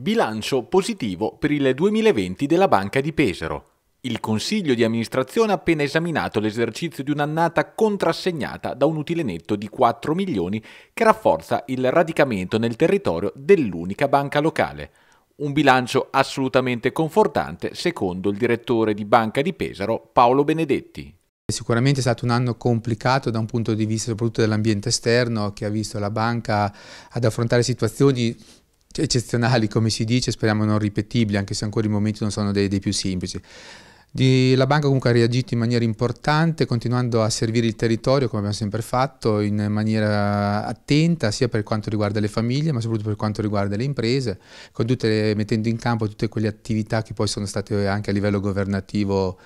Bilancio positivo per il 2020 della Banca di Pesaro. Il Consiglio di amministrazione ha appena esaminato l'esercizio di un'annata contrassegnata da un utile netto di 4 milioni che rafforza il radicamento nel territorio dell'unica banca locale. Un bilancio assolutamente confortante secondo il direttore di Banca di Pesaro Paolo Benedetti. Sicuramente è stato un anno complicato da un punto di vista soprattutto dell'ambiente esterno che ha visto la banca ad affrontare situazioni eccezionali, come si dice, speriamo non ripetibili, anche se ancora i momenti non sono dei, dei più semplici. Di, la banca comunque ha reagito in maniera importante, continuando a servire il territorio come abbiamo sempre fatto, in maniera attenta sia per quanto riguarda le famiglie, ma soprattutto per quanto riguarda le imprese, le, mettendo in campo tutte quelle attività che poi sono state anche a livello governativo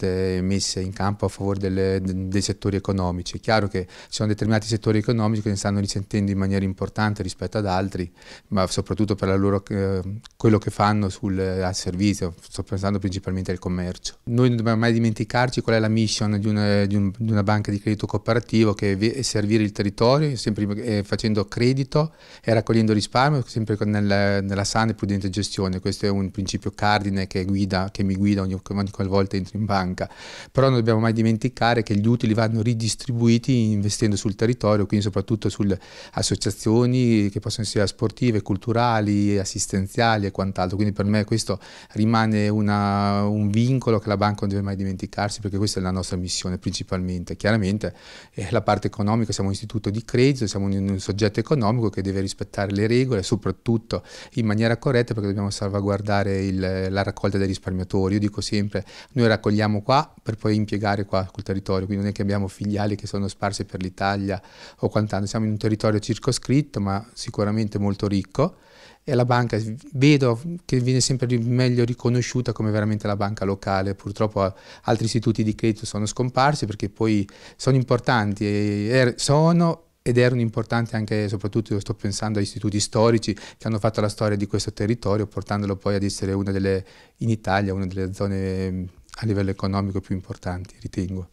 messe in campo a favore delle, dei settori economici. È chiaro che ci sono determinati settori economici che ne stanno risentendo in maniera importante rispetto ad altri, ma soprattutto per loro, eh, quello che fanno sul, al servizio, sto pensando principalmente al commercio commercio. Noi non dobbiamo mai dimenticarci qual è la mission di una, di un, di una banca di credito cooperativo che è servire il territorio, sempre eh, facendo credito e raccogliendo risparmio, sempre nel, nella sana e prudente gestione. Questo è un principio cardine che, guida, che mi guida ogni, ogni qualvolta entro in banca. Però non dobbiamo mai dimenticare che gli utili vanno ridistribuiti investendo sul territorio, quindi soprattutto sulle associazioni che possono essere sportive, culturali, assistenziali e quant'altro. Quindi per me questo rimane una, un vincolo vincolo che la banca non deve mai dimenticarsi perché questa è la nostra missione principalmente. Chiaramente eh, la parte economica, siamo un istituto di credito, siamo un, un, soggetto economico che deve rispettare le regole, soprattutto in maniera corretta perché dobbiamo salvaguardare il, la raccolta dei risparmiatori. Io dico sempre, noi raccogliamo qua per poi impiegare qua col territorio, quindi non è che abbiamo filiali che sono sparse per l'Italia o quant'altro, siamo in un territorio circoscritto ma sicuramente molto ricco e la banca vedo che viene sempre meglio riconosciuta come veramente la banca locale, purtroppo altri istituti di credito sono scomparsi perché poi sono importanti, e er, sono ed erano importanti anche, soprattutto sto pensando a istituti storici che hanno fatto la storia di questo territorio, portandolo poi ad essere una delle, in Italia, una delle zone a livello economico più importanti, ritengo.